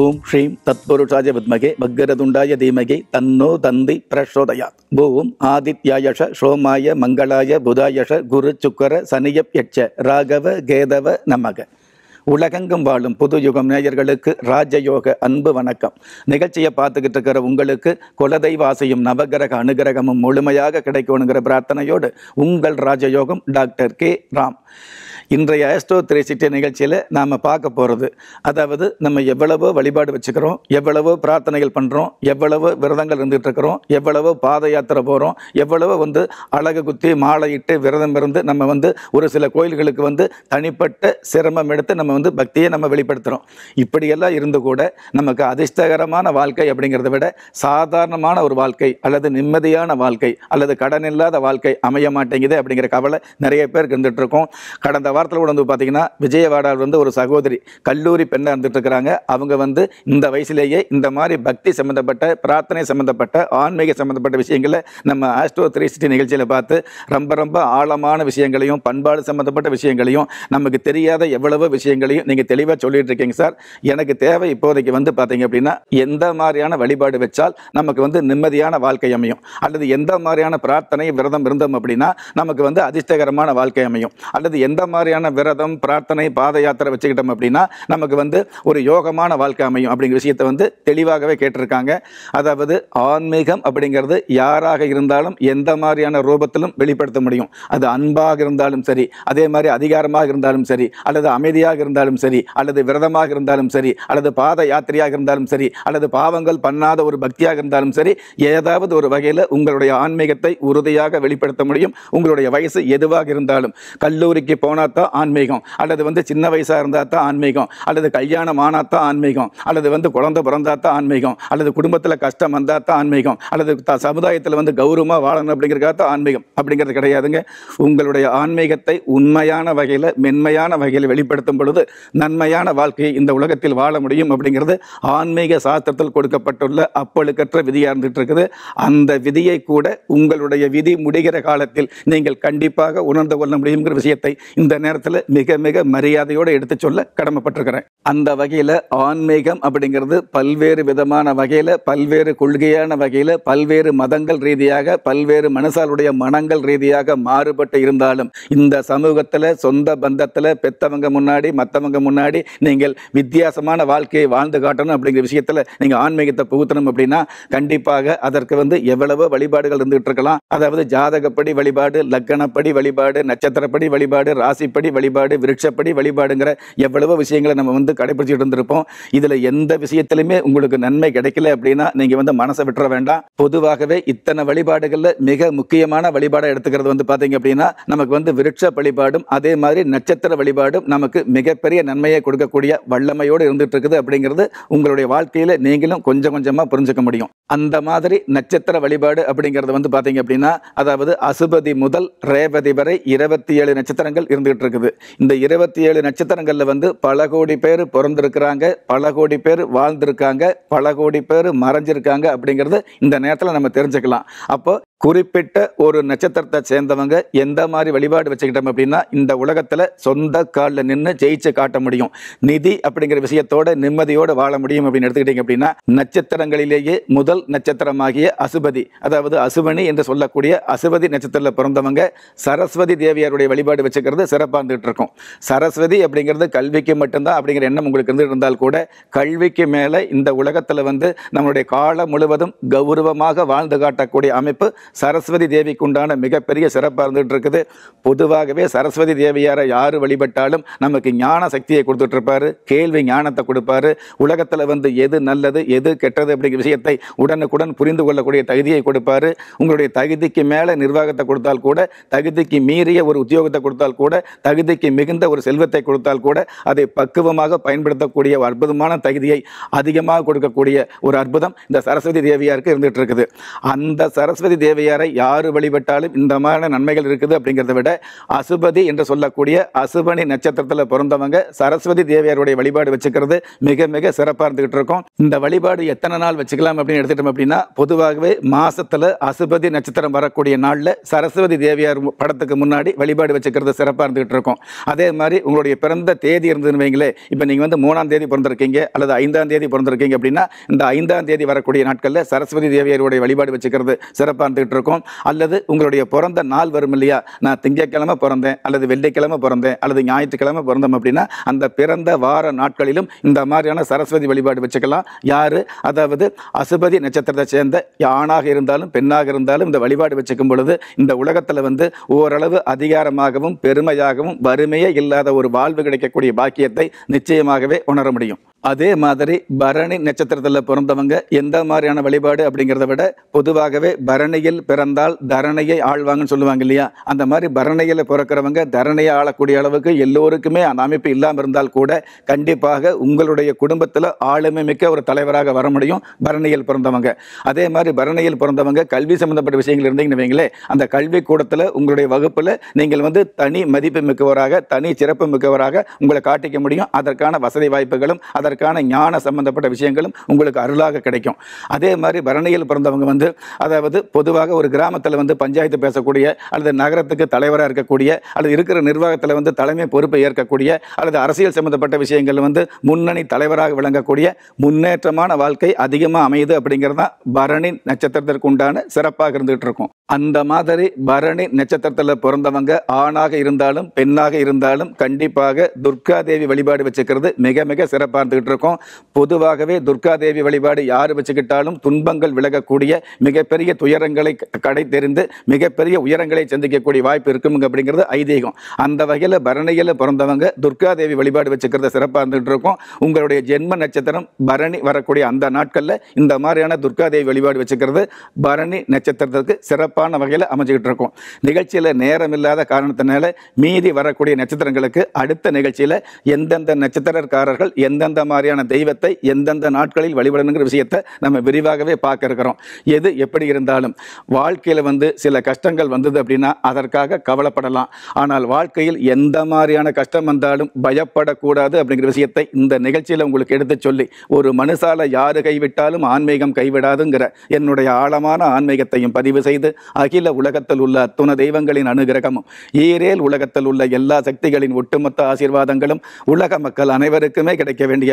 ஓம் ஸ்ரீம் தத்புருஷாய வித்மகே பக்ரதுண்டாய தீமகே தன்னோ தந்தி பிரசோதயாத் ஓம் ஆதித்யாயஷ சோமாய மங்களாய புதாயஷ குரு சுக்கர சனியப் யட்ச ராகவ கேதவ நமக உலகெங்கும் வாழும் புது யுகம் நேயர்களுக்கு ராஜயோக அன்பு வணக்கம் நிகழ்ச்சியை பார்த்துக்கிட்டு இருக்கிற உங்களுக்கு குலதெய்வாசையும் நவகிரக அனுகிரகமும் முழுமையாக கிடைக்கணுங்கிற பிரார்த்தனையோடு உங்கள் ராஜயோகம் டாக்டர் கே ராம் இன்றைய ஆஸ்ட்ரோ திரைசிட்டி நிகழ்ச்சியில் நாம் பார்க்க போகிறது அதாவது நம்ம எவ்வளவோ வழிபாடு வச்சுக்கிறோம் எவ்வளவோ பிரார்த்தனைகள் பண்ணுறோம் எவ்வளவோ விரதங்கள் இருந்துகிட்டு இருக்கிறோம் எவ்வளவோ பாத யாத்திரை போகிறோம் எவ்வளவோ வந்து அழகு குத்தி மாலையிட்டு விரதம் இருந்து நம்ம வந்து ஒரு சில கோயில்களுக்கு வந்து தனிப்பட்ட சிரமம் எடுத்து நம்ம வந்து பக்தியை நம்ம வெளிப்படுத்துகிறோம் இப்படியெல்லாம் இருந்து கூட நமக்கு அதிர்ஷ்டகரமான வாழ்க்கை அப்படிங்கிறத விட சாதாரணமான ஒரு வாழ்க்கை அல்லது நிம்மதியான வாழ்க்கை அல்லது கடன் இல்லாத வாழ்க்கை அமைய மாட்டேங்குது அப்படிங்கிற கவலை நிறைய பேருக்கு இருந்துகிட்டு இருக்கோம் கடந்த வாரத்தில் கூட வந்து பார்த்திங்கன்னா விஜயவாடால் வந்து ஒரு சகோதரி கல்லூரி பெண்ணாக இருந்துகிட்ருக்கிறாங்க அவங்க வந்து இந்த வயசுலேயே இந்த மாதிரி பக்தி சம்மந்தப்பட்ட பிரார்த்தனை சம்மந்தப்பட்ட ஆன்மீக சம்மந்தப்பட்ட விஷயங்களை நம்ம ஆஸ்ட்ரோ த்ரீ சிட்டி நிகழ்ச்சியில் பார்த்து ரொம்ப ரொம்ப ஆழமான விஷயங்களையும் பண்பாடு சம்மந்தப்பட்ட விஷயங்களையும் நமக்கு தெரியாத எவ்வளவோ விஷயங்கள் விஷயங்களையும் நீங்கள் தெளிவாக சொல்லிட்டு இருக்கீங்க சார் எனக்கு தேவை இப்போதைக்கு வந்து பார்த்தீங்க அப்படின்னா எந்த மாதிரியான வழிபாடு வச்சால் நமக்கு வந்து நிம்மதியான வாழ்க்கை அமையும் அல்லது எந்த மாதிரியான பிரார்த்தனை விரதம் இருந்தோம் அப்படின்னா நமக்கு வந்து அதிர்ஷ்டகரமான வாழ்க்கை அமையும் அல்லது எந்த மாதிரியான விரதம் பிரார்த்தனை பாத யாத்திரை வச்சுக்கிட்டோம் அப்படின்னா நமக்கு வந்து ஒரு யோகமான வாழ்க்கை அமையும் அப்படிங்கிற விஷயத்தை வந்து தெளிவாகவே கேட்டிருக்காங்க அதாவது ஆன்மீகம் அப்படிங்கிறது யாராக இருந்தாலும் எந்த மாதிரியான ரூபத்திலும் வெளிப்படுத்த முடியும் அது அன்பாக இருந்தாலும் சரி அதே மாதிரி அதிகாரமாக இருந்தாலும் சரி அல்லது அமைதியாக இருந்தாலும் இருந்தாலும் சரி அல்லது விரதமாக இருந்தாலும் சரி அல்லது பாத யாத்திரையாக இருந்தாலும் சரி அல்லது பாவங்கள் பண்ணாத ஒரு பக்தியாக இருந்தாலும் சரி ஏதாவது ஒரு வகையில் உங்களுடைய ஆன்மீகத்தை உறுதியாக வெளிப்படுத்த முடியும் உங்களுடைய வயசு எதுவாக இருந்தாலும் கல்லூரிக்கு போனால் தான் ஆன்மீகம் அல்லது வந்து சின்ன வயசாக இருந்தால் தான் ஆன்மீகம் அல்லது கல்யாணம் ஆனால் தான் ஆன்மீகம் அல்லது வந்து குழந்தை பிறந்தா தான் ஆன்மீகம் அல்லது குடும்பத்தில் கஷ்டம் வந்தால் தான் ஆன்மீகம் அல்லது த சமுதாயத்தில் வந்து கௌரவமாக வாழணும் அப்படிங்கிறக்காக தான் ஆன்மீகம் அப்படிங்கிறது கிடையாதுங்க உங்களுடைய ஆன்மீகத்தை உண்மையான வகையில் மென்மையான வகையில் வெளிப்படுத்தும் பொழுது வாழ்ந்து நன்மையான வாழ்க்கையை இந்த உலகத்தில் வாழ முடியும் அப்படிங்கிறது ஆன்மீக சாஸ்திரத்தில் கொடுக்கப்பட்டுள்ள அப்பழுக்கற்ற விதியாக இருந்துட்டு இருக்குது அந்த விதியை கூட உங்களுடைய விதி முடிகிற காலத்தில் நீங்கள் கண்டிப்பாக உணர்ந்து கொள்ள முடியுங்கிற விஷயத்தை இந்த நேரத்தில் மிக மிக மரியாதையோடு எடுத்து சொல்ல கடமைப்பட்டிருக்கிறேன் அந்த வகையில் ஆன்மீகம் அப்படிங்கிறது பல்வேறு விதமான வகையில் பல்வேறு கொள்கையான வகையில் பல்வேறு மதங்கள் ரீதியாக பல்வேறு மனசாலுடைய மனங்கள் ரீதியாக மாறுபட்டு இருந்தாலும் இந்த சமூகத்தில் சொந்த பந்தத்தில் பெத்தவங்க முன்னாடி மற்றவங்க முன்னாடி நீங்கள் வித்தியாசமான வாழ்க்கையை வாழ்ந்து காட்டணும் அப்படிங்கிற விஷயத்தில் நீங்கள் ஆன்மீகத்தை புகுத்தணும் அப்படின்னா கண்டிப்பாக அதற்கு வந்து எவ்வளவோ வழிபாடுகள் இருந்துகிட்டு இருக்கலாம் அதாவது ஜாதகப்படி வழிபாடு லக்கணப்படி வழிபாடு நட்சத்திரப்படி வழிபாடு ராசிப்படி வழிபாடு விருட்சப்படி வழிபாடுங்கிற எவ்வளவோ விஷயங்களை நம்ம வந்து கடைபிடிச்சிட்டு இருந்திருப்போம் இதில் எந்த விஷயத்திலுமே உங்களுக்கு நன்மை கிடைக்கல அப்படின்னா நீங்கள் வந்து மனசை விட்டுற வேண்டாம் பொதுவாகவே இத்தனை வழிபாடுகளில் மிக முக்கியமான வழிபாடை எடுத்துக்கிறது வந்து பார்த்தீங்க அப்படின்னா நமக்கு வந்து விருட்ச வழிபாடும் அதே மாதிரி நட்சத்திர வழிபாடும் நமக்கு மிக மிகப்பெரிய நன்மையை கொடுக்கக்கூடிய வல்லமையோடு இருந்துட்டு இருக்குது அப்படிங்கிறது உங்களுடைய வாழ்க்கையில் நீங்களும் கொஞ்சம் கொஞ்சமாக புரிஞ்சுக்க முடியும் அந்த மாதிரி நட்சத்திர வழிபாடு அப்படிங்கிறது வந்து பாத்தீங்க அப்படின்னா அதாவது அசுபதி முதல் ரேபதி வரை இருபத்தி ஏழு நட்சத்திரங்கள் இருந்துகிட்டு இருக்குது இந்த இருபத்தி ஏழு நட்சத்திரங்களில் வந்து பல கோடி பேர் பிறந்திருக்கிறாங்க பல கோடி பேர் வாழ்ந்திருக்காங்க பல கோடி பேர் மறைஞ்சிருக்காங்க அப்படிங்கிறது இந்த நேரத்தில் நம்ம தெரிஞ்சுக்கலாம் அப்போ குறிப்பிட்ட ஒரு நட்சத்திரத்தை சேர்ந்தவங்க எந்த மாதிரி வழிபாடு வச்சுக்கிட்டோம் அப்படின்னா இந்த உலகத்தில் சொந்த காலில் நின்று ஜெயிச்சு காட்ட முடியும் நிதி அப்படிங்கிற விஷயத்தோட நிம்மதியோடு வாழ முடியும் அப்படின்னு எடுத்துக்கிட்டீங்க அப்படின்னா நட்சத்திரங்களிலேயே முதல் நட்சத்திரமாகிய அசுபதி அதாவது அசுவனி என்று சொல்லக்கூடிய அசுபதி நட்சத்திரத்தில் பிறந்தவங்க சரஸ்வதி தேவியாருடைய வழிபாடு வச்சுக்கிறது சிறப்பாக இருந்துகிட்டு இருக்கும் சரஸ்வதி அப்படிங்கிறது கல்விக்கு மட்டும்தான் அப்படிங்கிற எண்ணம் உங்களுக்கு இருந்து இருந்தால் கூட கல்விக்கு மேலே இந்த உலகத்தில் வந்து நம்மளுடைய காலம் முழுவதும் கௌரவமாக வாழ்ந்து காட்டக்கூடிய அமைப்பு சரஸ்வதி தேவிக்குண்டான மிகப்பெரிய சிறப்பாக இருந்துகிட்டு இருக்குது பொதுவாகவே சரஸ்வதி தேவியாரை யார் வழிபட்டாலும் நமக்கு ஞான சக்தியை கொடுத்துட்ருப்பார் கேள்வி ஞானத்தை கொடுப்பார் உலகத்தில் வந்து எது நல்லது எது கெட்டது அப்படிங்கிற விஷயத்தை உடனுக்குடன் புரிந்து கொள்ளக்கூடிய தகுதியை கொடுப்பார் உங்களுடைய தகுதிக்கு மேலே நிர்வாகத்தை கொடுத்தால் கூட தகுதிக்கு மீறிய ஒரு உத்தியோகத்தை கொடுத்தால் கூட தகுதிக்கு மிகுந்த ஒரு செல்வத்தை கொடுத்தால் கூட அதை பக்குவமாக பயன்படுத்தக்கூடிய அற்புதமான தகுதியை அதிகமாக கொடுக்கக்கூடிய ஒரு அற்புதம் இந்த சரஸ்வதி தேவியாருக்கு இருந்துகிட்டு இருக்குது அந்த சரஸ்வதி தேவி தேவையாரை யார் வழிபட்டாலும் இந்த மாதிரியான நன்மைகள் இருக்குது அப்படிங்கிறத விட அசுபதி என்று சொல்லக்கூடிய அசுபனி நட்சத்திரத்தில் பிறந்தவங்க சரஸ்வதி தேவியாருடைய வழிபாடு வச்சுக்கிறது மிக மிக சிறப்பாக இருந்துகிட்டு இருக்கும் இந்த வழிபாடு எத்தனை நாள் வச்சுக்கலாம் அப்படின்னு எடுத்துட்டோம் அப்படின்னா பொதுவாகவே மாசத்துல அசுபதி நட்சத்திரம் வரக்கூடிய நாளில் சரஸ்வதி தேவியார் படத்துக்கு முன்னாடி வழிபாடு வச்சுக்கிறது சிறப்பாக இருந்துகிட்டு இருக்கும் அதே மாதிரி உங்களுடைய பிறந்த தேதி இருந்ததுன்னு வைங்களேன் இப்போ நீங்கள் வந்து மூணாம் தேதி பிறந்திருக்கீங்க அல்லது ஐந்தாம் தேதி பிறந்திருக்கீங்க அப்படின்னா இந்த ஐந்தாம் தேதி வரக்கூடிய நாட்களில் சரஸ்வதி தேவியாருடைய வழிபாடு வச்சுக்கிறது சிறப்பாக இருந்து பார்த்துக்கிட்டு இருக்கோம் அல்லது உங்களுடைய பிறந்த நாள் வரும் இல்லையா நான் திங்கக்கிழமை பிறந்தேன் அல்லது வெள்ளிக்கிழமை பிறந்தேன் அல்லது ஞாயிற்றுக்கிழமை பிறந்தோம் அப்படின்னா அந்த பிறந்த வார நாட்களிலும் இந்த மாதிரியான சரஸ்வதி வழிபாடு வச்சுக்கலாம் யார் அதாவது அசுபதி நட்சத்திரத்தை சேர்ந்த ஆணாக இருந்தாலும் பெண்ணாக இருந்தாலும் இந்த வழிபாடு வச்சுக்கும் பொழுது இந்த உலகத்தில் வந்து ஓரளவு அதிகாரமாகவும் பெருமையாகவும் வறுமையே இல்லாத ஒரு வாழ்வு கிடைக்கக்கூடிய பாக்கியத்தை நிச்சயமாகவே உணர முடியும் அதே மாதிரி பரணி நட்சத்திரத்தில் பிறந்தவங்க எந்த மாதிரியான வழிபாடு அப்படிங்கிறத விட பொதுவாகவே பரணியில் பிறந்தால் தரணையை ஆழ்வாங்கன்னு சொல்லுவாங்க இல்லையா அந்த மாதிரி பரணியில் பிறக்கிறவங்க தரணையை ஆளக்கூடிய அளவுக்கு எல்லோருக்குமே அந்த அமைப்பு இல்லாமல் இருந்தால் கூட கண்டிப்பாக உங்களுடைய குடும்பத்தில் ஆளுமை மிக்க ஒரு தலைவராக வர முடியும் பரணியில் பிறந்தவங்க அதே மாதிரி பரணியில் பிறந்தவங்க கல்வி சம்மந்தப்பட்ட விஷயங்கள் இருந்தீங்கன்னு வைங்களே அந்த கல்வி கூடத்தில் உங்களுடைய வகுப்பில் நீங்கள் வந்து தனி மதிப்பு மிக்கவராக தனி சிறப்பு மிக்கவராக உங்களை காட்டிக்க முடியும் அதற்கான வசதி வாய்ப்புகளும் அதற்கு அதற்கான ஞான சம்பந்தப்பட்ட விஷயங்களும் உங்களுக்கு அருளாக கிடைக்கும் அதே மாதிரி பரணியில் பிறந்தவங்க வந்து அதாவது பொதுவாக ஒரு கிராமத்தில் வந்து பஞ்சாயத்து பேசக்கூடிய அல்லது நகரத்துக்கு தலைவராக இருக்கக்கூடிய அல்லது இருக்கிற நிர்வாகத்தில் வந்து தலைமை பொறுப்பை ஏற்கக்கூடிய அல்லது அரசியல் சம்பந்தப்பட்ட விஷயங்கள் வந்து முன்னணி தலைவராக விளங்கக்கூடிய முன்னேற்றமான வாழ்க்கை அதிகமாக அமையுது அப்படிங்கிறது தான் பரணி நட்சத்திரத்திற்கு உண்டான சிறப்பாக இருந்துகிட்டு இருக்கும் அந்த மாதிரி பரணி நட்சத்திரத்தில் பிறந்தவங்க ஆணாக இருந்தாலும் பெண்ணாக இருந்தாலும் கண்டிப்பாக துர்கா தேவி வழிபாடு வச்சுக்கிறது மிக மிக சிறப்பாக இருந்துகிட்டு பார்த்துக்கிட்டு இருக்கோம் பொதுவாகவே துர்காதேவி வழிபாடு யார் வச்சுக்கிட்டாலும் துன்பங்கள் விலகக்கூடிய மிகப்பெரிய துயரங்களை கடை தெரிந்து மிகப்பெரிய உயரங்களை சந்திக்கக்கூடிய வாய்ப்பு இருக்கும் அப்படிங்கிறது ஐதீகம் அந்த வகையில் பரணியில் பிறந்தவங்க துர்காதேவி வழிபாடு வச்சுக்கிறத சிறப்பாக இருந்துகிட்டு இருக்கோம் உங்களுடைய ஜென்ம நட்சத்திரம் பரணி வரக்கூடிய அந்த நாட்களில் இந்த மாதிரியான துர்காதேவி வழிபாடு வச்சுக்கிறது பரணி நட்சத்திரத்துக்கு சிறப்பான வகையில் அமைஞ்சுக்கிட்டு இருக்கும் நிகழ்ச்சியில் நேரம் இல்லாத காரணத்தினால மீதி வரக்கூடிய நட்சத்திரங்களுக்கு அடுத்த நிகழ்ச்சியில் எந்தெந்த நட்சத்திரக்காரர்கள் எந்தெந்த மாதிரியான தெய்வத்தை எந்தெந்த நாட்களில் வழிபடணுங்கிற விஷயத்தை நம்ம விரிவாகவே பார்க்க இருக்கிறோம் எது எப்படி இருந்தாலும் வாழ்க்கையில் வந்து சில கஷ்டங்கள் வந்தது அப்படின்னா அதற்காக கவலைப்படலாம் ஆனால் வாழ்க்கையில் எந்த மாதிரியான கஷ்டம் வந்தாலும் பயப்படக்கூடாது அப்படிங்கிற விஷயத்தை இந்த நிகழ்ச்சியில் உங்களுக்கு எடுத்து சொல்லி ஒரு மனுஷால யாரு கைவிட்டாலும் ஆன்மீகம் கைவிடாதுங்கிற என்னுடைய ஆழமான ஆன்மீகத்தையும் பதிவு செய்து அகில உலகத்தில் உள்ள துண தெய்வங்களின் அனுகிரகமும் ஈரேல் உலகத்தில் உள்ள எல்லா சக்திகளின் ஒட்டுமொத்த ஆசீர்வாதங்களும் உலக மக்கள் அனைவருக்குமே கிடைக்க வேண்டிய